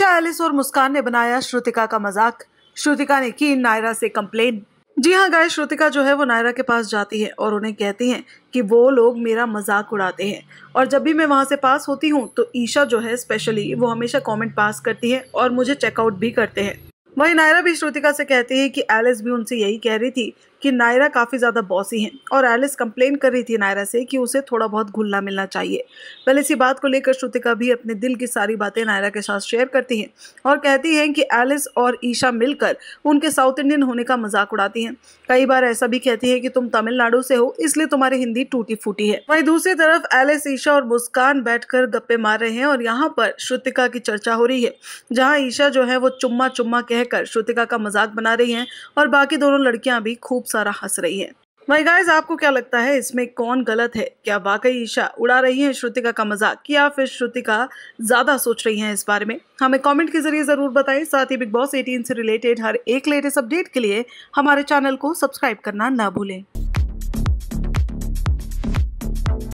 Isha Alice और मुस्कान ने बनाया श्रुतिका का मजाक श्रुतिका ने की नायरा से कम्प्लेन जी हाँ गाय श्रुतिका जो है वो नायरा के पास जाती है और उन्हें कहती हैं कि वो लोग मेरा मजाक उड़ाते हैं और जब भी मैं वहाँ से पास होती हूँ तो ईशा जो है स्पेशली वो हमेशा कमेंट पास करती है और मुझे चेकआउट भी करते हैं वहीं नायरा भी श्रुतिका से कहती है कि एलिस भी उनसे यही कह रही थी कि नायरा काफ़ी ज़्यादा बॉसी हैं और एलिस कंप्लेन कर रही थी नायरा से कि उसे थोड़ा बहुत घुलना मिलना चाहिए पहले इसी बात को लेकर श्रुतिका भी अपने दिल की सारी बातें नायरा के साथ शेयर करती हैं और कहती हैं कि एलिस और ईशा मिलकर उनके साउथ इंडियन होने का मजाक उड़ाती हैं कई बार ऐसा भी कहती है कि तुम तमिलनाडु से हो इसलिए तुम्हारी हिंदी टूटी फूटी है वहीं दूसरी तरफ एलिस ईशा और मुस्कान बैठकर गप्पे मार रहे हैं और यहाँ पर श्रुतिका की चर्चा हो रही है जहाँ ईशा जो है वो चुम्मा चुम्मा कह कहकर श्रुतिका का मजाक बना रही हैं और बाकी दोनों लड़कियां भी खूब सारा हंस रही हैं वही गाइज आपको क्या लगता है इसमें कौन गलत है क्या वाकई ईशा उड़ा रही है श्रुतिका का मजाक या फिर श्रुतिका ज्यादा सोच रही है इस बारे में हमें कमेंट के जरिए जरूर बताएं साथ ही बिग बॉस 18 से रिलेटेड हर एक लेटेस्ट अपडेट के लिए हमारे चैनल को सब्सक्राइब करना ना भूलें